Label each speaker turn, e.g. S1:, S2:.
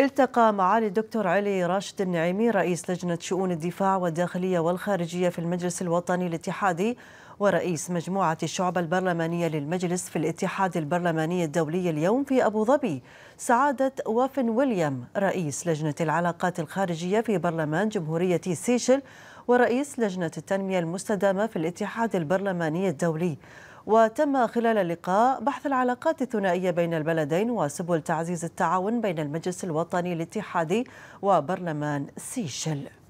S1: التقى معالي الدكتور علي راشد النعيمي رئيس لجنة شؤون الدفاع والداخلية والخارجية في المجلس الوطني الاتحادي ورئيس مجموعة الشعب البرلمانية للمجلس في الاتحاد البرلماني الدولي اليوم في أبو ظبي سعادة وافن ويليام رئيس لجنة العلاقات الخارجية في برلمان جمهورية سيشل ورئيس لجنة التنمية المستدامة في الاتحاد البرلماني الدولي وتم خلال اللقاء بحث العلاقات الثنائية بين البلدين وسبل تعزيز التعاون بين المجلس الوطني الاتحادي وبرلمان سيشل